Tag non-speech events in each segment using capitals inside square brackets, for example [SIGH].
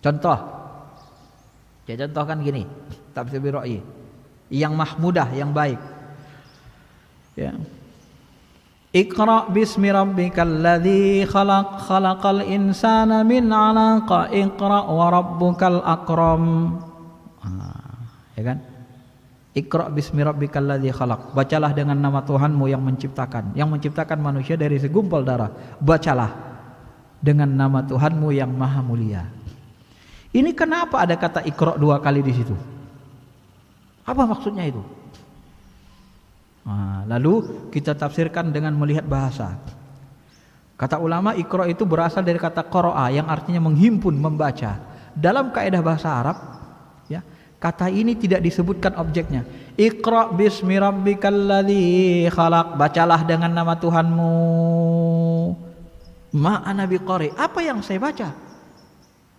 Contoh. Saya contohkan gini, tafsir biroi yang mahmudah, yang baik. Ya. Iqra bismi rabbikal ladzi khalaq khalaqal insana min 'alaq iqra wa rabbukal akram. Ah, ya kan? Iqra bismi rabbikal ladzi khalaq. Bacalah dengan nama Tuhanmu yang menciptakan, yang menciptakan manusia dari segumpal darah. Bacalah dengan nama Tuhanmu yang maha mulia. Ini kenapa ada kata ikro dua kali di situ? Apa maksudnya itu? Nah, lalu kita tafsirkan dengan melihat bahasa. Kata ulama ikro itu berasal dari kata koroa yang artinya menghimpun, membaca. Dalam kaidah bahasa Arab, ya, kata ini tidak disebutkan objeknya. Ikra bismi Rabbi ladzi khalaq. Bacalah dengan nama Tuhanmu. ma'anabi ana Apa yang saya baca?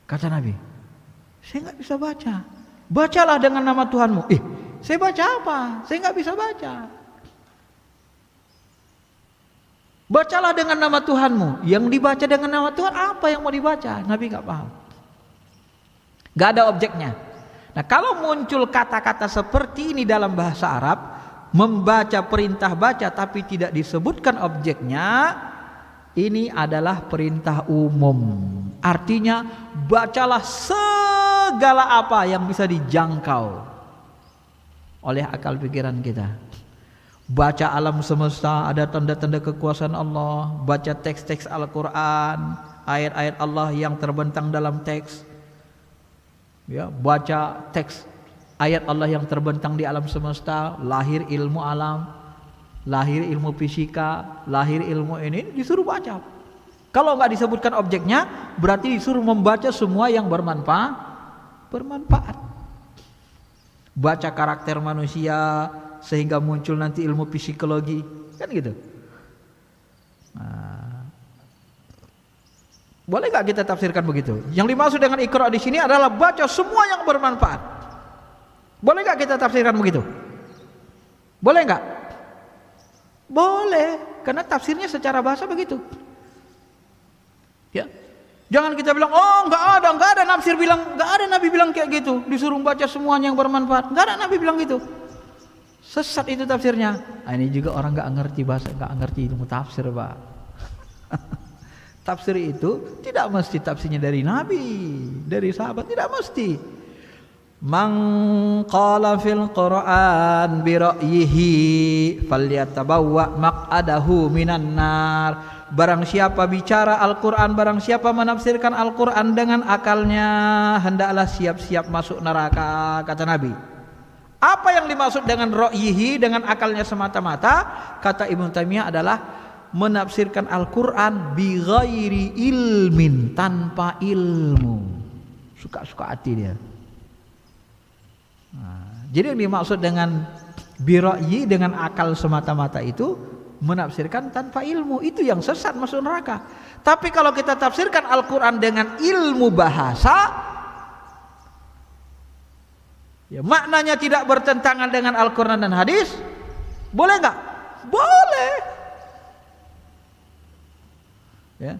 Kata Nabi, saya nggak bisa baca. Bacalah dengan nama Tuhanmu. Eh, saya baca apa? Saya nggak bisa baca. Bacalah dengan nama Tuhanmu. Yang dibaca dengan nama Tuhan apa yang mau dibaca? Nabi nggak paham. Gak ada objeknya. Nah kalau muncul kata-kata seperti ini dalam bahasa Arab, membaca perintah baca tapi tidak disebutkan objeknya, ini adalah perintah umum. Artinya bacalah se segala apa yang bisa dijangkau oleh akal pikiran kita. Baca alam semesta ada tanda-tanda kekuasaan Allah, baca teks-teks Al-Qur'an, ayat-ayat Allah yang terbentang dalam teks. Ya, baca teks ayat Allah yang terbentang di alam semesta, lahir ilmu alam, lahir ilmu fisika, lahir ilmu ini disuruh baca. Kalau nggak disebutkan objeknya, berarti disuruh membaca semua yang bermanfaat bermanfaat. Baca karakter manusia sehingga muncul nanti ilmu psikologi, kan gitu. Nah. boleh nggak kita tafsirkan begitu? Yang dimaksud dengan ikra di sini adalah baca semua yang bermanfaat. Boleh nggak kita tafsirkan begitu? Boleh nggak? Boleh, karena tafsirnya secara bahasa begitu. Ya, Jangan kita bilang, oh nggak ada, nggak ada nafsir bilang, nggak ada Nabi bilang kayak gitu. Disuruh baca semuanya yang bermanfaat, nggak ada Nabi bilang gitu. Sesat itu tafsirnya. Nah, ini juga orang nggak ngerti bahasa, nggak ngerti itu tafsir, pak. [LAUGHS] tafsir itu tidak mesti tafsirnya dari Nabi, dari sahabat tidak mesti. Man qala fil Qur'an bi ra'yihi falyatabawwa maq'adahu minan nar. Barang siapa bicara Al-Qur'an, barang siapa menafsirkan Al-Qur'an dengan akalnya, hendaklah siap-siap masuk neraka, kata Nabi. Apa yang dimaksud dengan ra'yihi dengan akalnya semata-mata? Kata Ibnu Taimiyah adalah menafsirkan Al-Qur'an bi ghairi ilmin, tanpa ilmu. Suka-suka hati dia. Jadi yang dimaksud dengan bira'yi dengan akal semata-mata itu menafsirkan tanpa ilmu itu yang sesat masuk neraka. Tapi kalau kita tafsirkan Al-Qur'an dengan ilmu bahasa ya maknanya tidak bertentangan dengan Al-Qur'an dan hadis, boleh nggak? Boleh. Ya.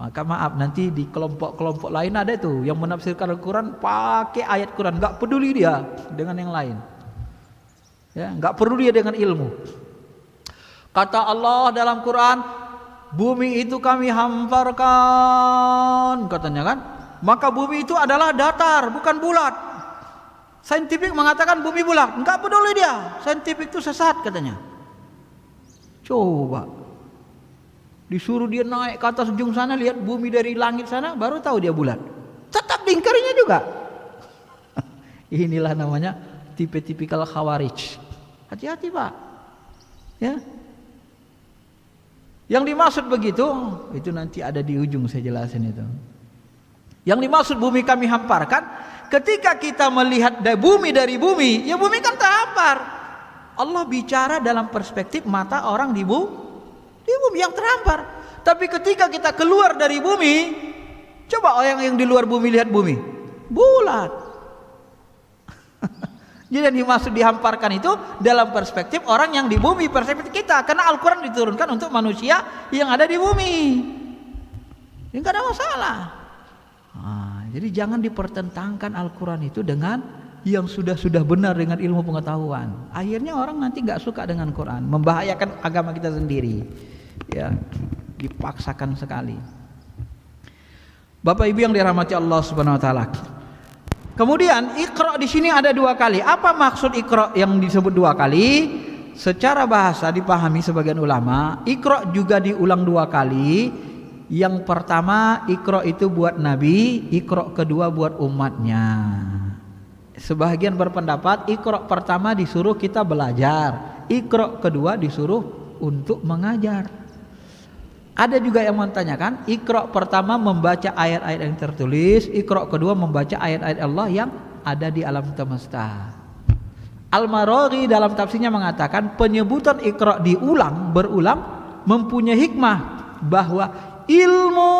Maka ah, maaf nanti di kelompok-kelompok lain ada itu yang menafsirkan Al-Qur'an pakai ayat Quran, nggak peduli dia dengan yang lain. Ya, nggak perlu dia dengan ilmu. Kata Allah dalam Quran, bumi itu kami hamparkan, katanya kan? Maka bumi itu adalah datar, bukan bulat. Saintifik mengatakan bumi bulat, nggak peduli dia. Saintifik itu sesat katanya. Coba Disuruh dia naik ke atas ujung sana lihat bumi dari langit sana baru tahu dia bulat. Tetap lingkarnya juga. [LAUGHS] Inilah namanya tipe-tipikal khawarij. Hati-hati Pak. Ya. Yang dimaksud begitu itu nanti ada di ujung saya jelasin itu. Yang dimaksud bumi kami hamparkan ketika kita melihat dari bumi dari bumi, ya bumi kan terhampar. Allah bicara dalam perspektif mata orang di bumi di bumi yang terhampar. Tapi ketika kita keluar dari bumi, coba orang yang di luar bumi lihat bumi. Bulat. [LAUGHS] Jadi yang dimaksud dihamparkan itu dalam perspektif orang yang di bumi, perspektif kita. Karena Al-Quran diturunkan untuk manusia yang ada di bumi. Ini gak ada masalah. Ah, jadi jangan dipertentangkan Al-Quran itu dengan yang sudah-sudah benar dengan ilmu pengetahuan. Akhirnya orang nanti nggak suka dengan Quran, membahayakan agama kita sendiri. Ya, dipaksakan sekali. Bapak Ibu yang dirahmati Allah Subhanahu wa taala. Kemudian ikro di sini ada dua kali. Apa maksud ikro yang disebut dua kali? Secara bahasa dipahami sebagian ulama, ikro juga diulang dua kali. Yang pertama ikro itu buat nabi, ikro kedua buat umatnya sebagian berpendapat ikro pertama disuruh kita belajar ikro kedua disuruh untuk mengajar ada juga yang menanyakan ikro pertama membaca ayat-ayat yang tertulis ikro kedua membaca ayat-ayat Allah yang ada di alam semesta Al-Marori dalam tafsirnya mengatakan penyebutan ikro diulang berulang mempunyai hikmah bahwa ilmu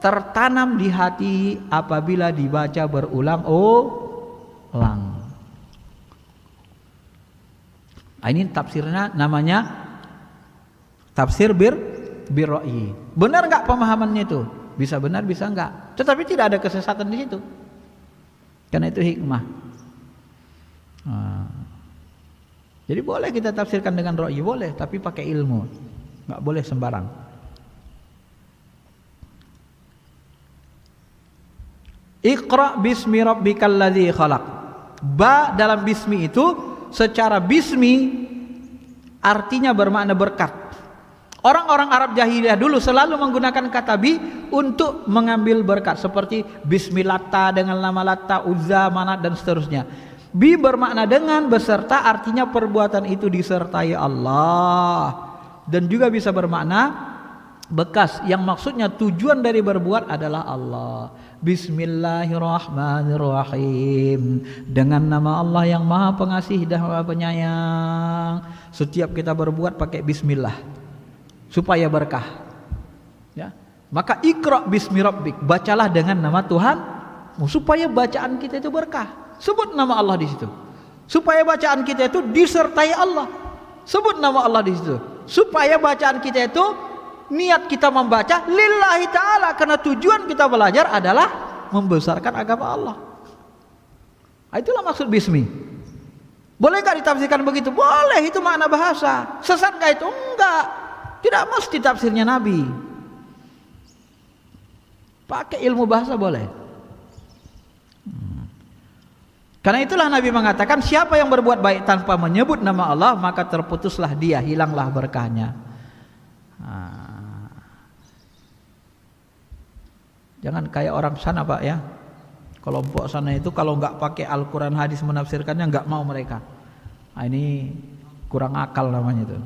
tertanam di hati apabila dibaca berulang oh lang. Nah, ini tafsirnya namanya tafsir bir biroi. Benar nggak pemahamannya itu? Bisa benar, bisa nggak. Tetapi tidak ada kesesatan di situ. Karena itu hikmah. Nah. Jadi boleh kita tafsirkan dengan ro'i, boleh, tapi pakai ilmu. Nggak boleh sembarang. Iqra bismi rabbikal ladzi khalaq. Ba dalam bismi itu secara bismi artinya bermakna berkat. Orang-orang Arab jahiliyah dulu selalu menggunakan kata bi untuk mengambil berkat seperti bismillata dengan nama lata, uzza, manat dan seterusnya. Bi bermakna dengan beserta artinya perbuatan itu disertai Allah dan juga bisa bermakna bekas yang maksudnya tujuan dari berbuat adalah Allah. Bismillahirrahmanirrahim. Dengan nama Allah yang Maha Pengasih dan Maha Penyayang. Setiap kita berbuat pakai bismillah supaya berkah. Ya. Maka ikra bismi rabbik, bacalah dengan nama Tuhan supaya bacaan kita itu berkah. Sebut nama Allah di situ. Supaya bacaan kita itu disertai Allah. Sebut nama Allah di situ. Supaya bacaan kita itu niat kita membaca lillahi taala karena tujuan kita belajar adalah membesarkan agama Allah. Ah, itulah maksud bismi. Bolehkah ditafsirkan begitu? Boleh, itu makna bahasa. Sesat enggak itu? Enggak. Tidak mesti tafsirnya Nabi. Pakai ilmu bahasa boleh. Karena itulah Nabi mengatakan siapa yang berbuat baik tanpa menyebut nama Allah maka terputuslah dia, hilanglah berkahnya. Jangan kayak orang sana pak ya. Kelompok sana itu kalau nggak pakai Al-Quran hadis menafsirkannya nggak mau mereka. Nah, ini kurang akal namanya itu.